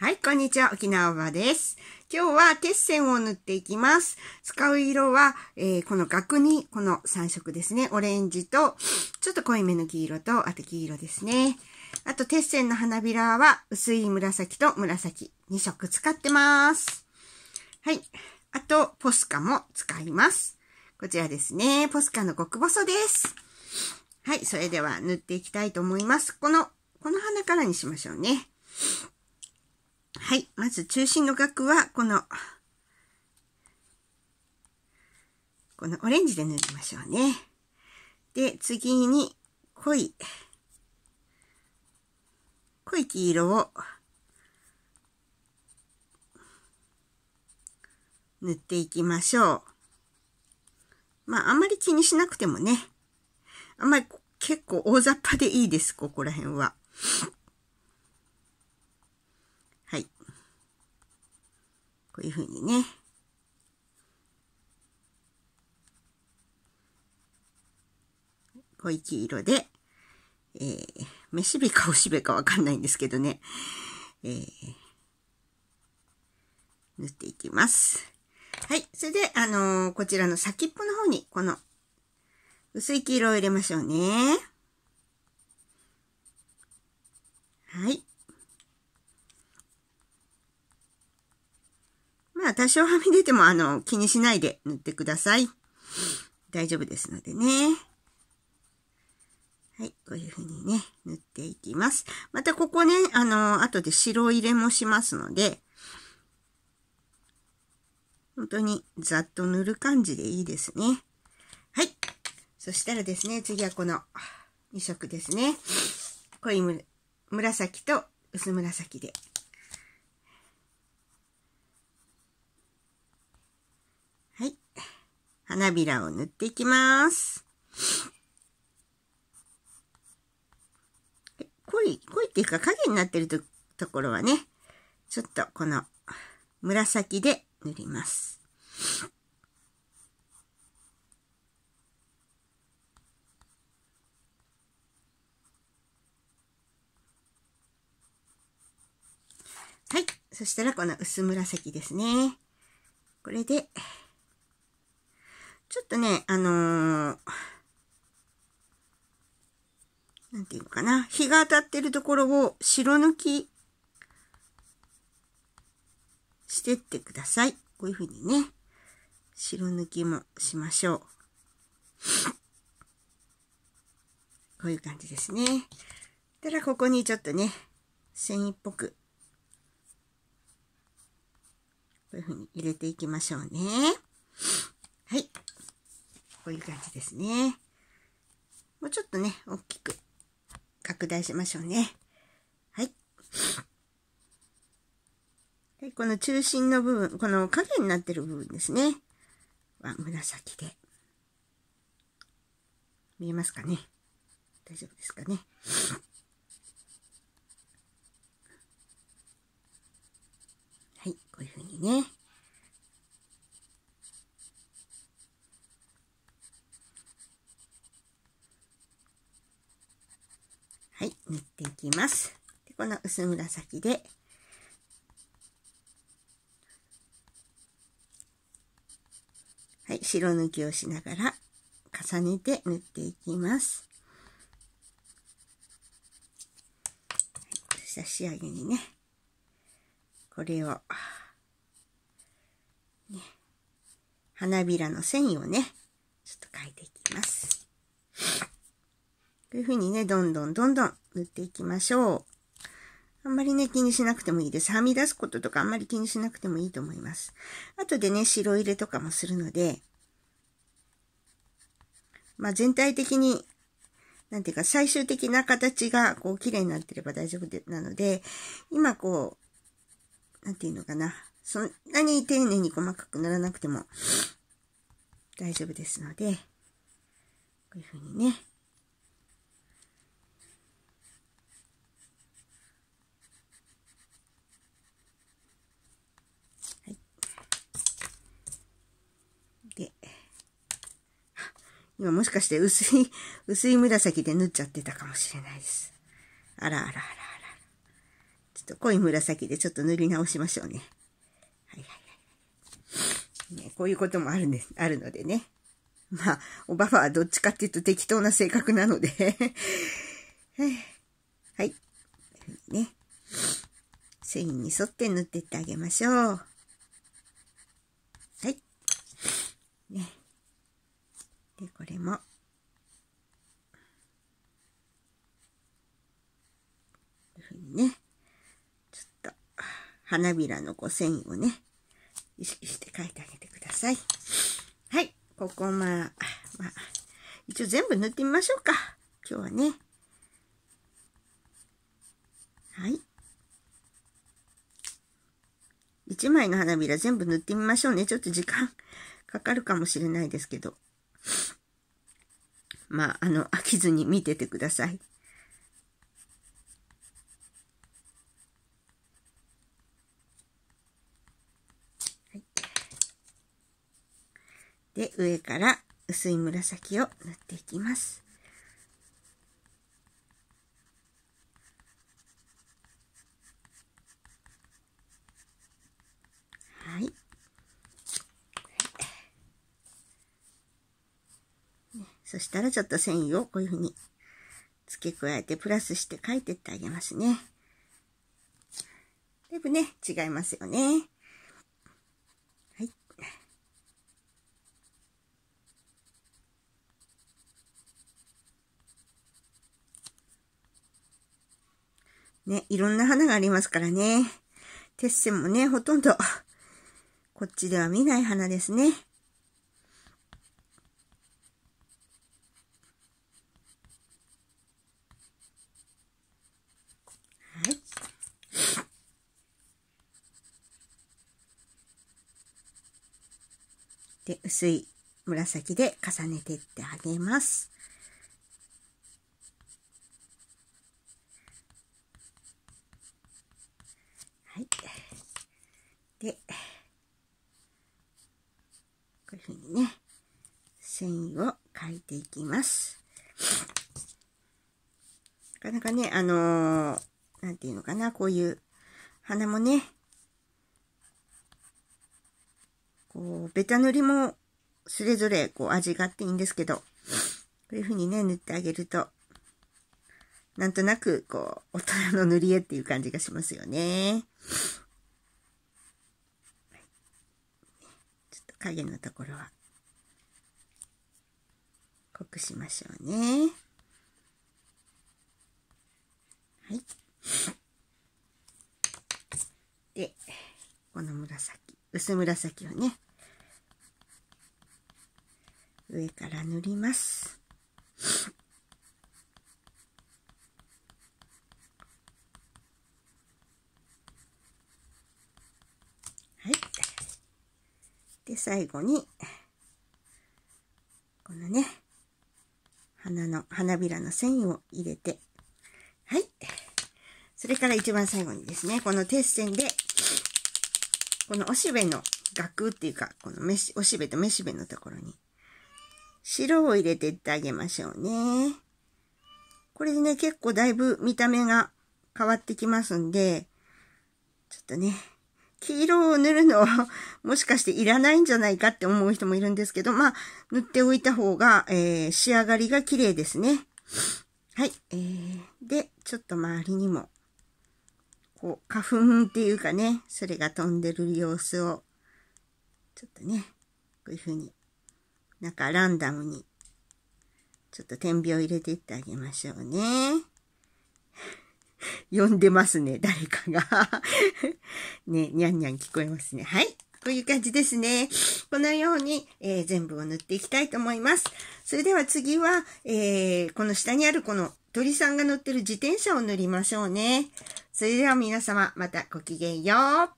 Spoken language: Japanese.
はい、こんにちは。沖縄ばです。今日は鉄線を塗っていきます。使う色は、えー、この額にこの3色ですね。オレンジと、ちょっと濃いめの黄色と、あと黄色ですね。あと鉄線の花びらは薄い紫と紫2色使ってます。はい。あと、ポスカも使います。こちらですね。ポスカの極細です。はい。それでは塗っていきたいと思います。この、この花からにしましょうね。はい。まず中心の額は、この、このオレンジで塗りましょうね。で、次に濃い、濃い黄色を塗っていきましょう。まあ、あんまり気にしなくてもね。あんまり結構大雑把でいいです、ここら辺は。こういうふうにね。濃い黄色で、えー、めしべかおしべかわかんないんですけどね、えー、塗っていきます。はい。それで、あのー、こちらの先っぽの方に、この、薄い黄色を入れましょうね。はい。まあ、多少はみ出ても、あの、気にしないで塗ってください。大丈夫ですのでね。はい、こういうふうにね、塗っていきます。またここね、あの、後で白入れもしますので、本当にざっと塗る感じでいいですね。はい。そしたらですね、次はこの2色ですね。濃い紫と薄紫で花びらを塗っていきます。濃い、濃いっていうか影になってるとところはね、ちょっとこの紫で塗ります。はい。そしたらこの薄紫ですね。これでちょっとね、あのー、なんていうのかな。日が当たってるところを白抜きしてってください。こういうふうにね、白抜きもしましょう。こういう感じですね。たらここにちょっとね、繊維っぽく、こういうふうに入れていきましょうね。はい。こういう感じですね。もうちょっとね、大きく拡大しましょうね。はい。はい、この中心の部分、この影になってる部分ですね。は紫で。見えますかね大丈夫ですかねはい、こういうふうにね。はい、塗っていきます。でこの薄紫で、はい、白抜きをしながら重ねて塗っていきます。はい、そしたら仕上げにね、これを、ね、花びらの繊維をね、ちょっと描いていきます。こういうふうにね、どんどんどんどん塗っていきましょう。あんまりね、気にしなくてもいいです。はみ出すこととかあんまり気にしなくてもいいと思います。後でね、白入れとかもするので、まあ全体的に、なんていうか、最終的な形がこう綺麗になってれば大丈夫でなので、今こう、なんていうのかな。そんなに丁寧に細かくならなくても大丈夫ですので、こういうふうにね、今もしかして薄い、薄い紫で塗っちゃってたかもしれないです。あらあらあらあら。ちょっと濃い紫でちょっと塗り直しましょうね。はいはいはい。ね、こういうこともあるんです、あるのでね。まあ、おばばはどっちかっていうと適当な性格なので はい。ね。繊維に沿って塗ってってあげましょう。はい。ね。れも。こいうふうにね、ちょっと花びらのこう繊維をね、意識して書いてあげてください。はい、ここまあ、まあ、一応全部塗ってみましょうか。今日はね。はい。一枚の花びら全部塗ってみましょうね。ちょっと時間かかるかもしれないですけど。まあ、あの、飽きずに見ててください。で、上から薄い紫を塗っていきます。そしたらちょっと繊維をこういうふうに付け加えてプラスして書いてってあげますね。だいぶね、違いますよね。はい。ね、いろんな花がありますからね。鉄線もね、ほとんど、こっちでは見ない花ですね。で、薄い紫で重ねてってあげます。はい。で、こういうふうにね、繊維を描いていきます。なかなかね、あのー、なんていうのかな、こういう、花もね、こう、ベタ塗りもそれぞれこう味があっていいんですけど、こういう風にね、塗ってあげると、なんとなく、こう、大人の塗り絵っていう感じがしますよね。ちょっと影のところは、濃くしましょうね。はい。で、この紫。薄紫をね、上から塗ります。はい。で、最後に、このね、花の、花びらの繊維を入れて、はい。それから一番最後にですね、この鉄線でこのおしべの額っていうか、このめし、おしべとめしべのところに、白を入れてってあげましょうね。これでね、結構だいぶ見た目が変わってきますんで、ちょっとね、黄色を塗るのもしかしていらないんじゃないかって思う人もいるんですけど、まあ、塗っておいた方が、えー、仕上がりが綺麗ですね。はい。えー、で、ちょっと周りにもこう、花粉っていうかね、それが飛んでる様子を、ちょっとね、こういうふうに、なんかランダムに、ちょっと点描入れていってあげましょうね。呼んでますね、誰かが ね、にゃんにゃん聞こえますね。はい。という感じですね。このように、えー、全部を塗っていきたいと思います。それでは次は、えー、この下にあるこの鳥さんが乗ってる自転車を塗りましょうね。それでは皆様、またごきげんよう。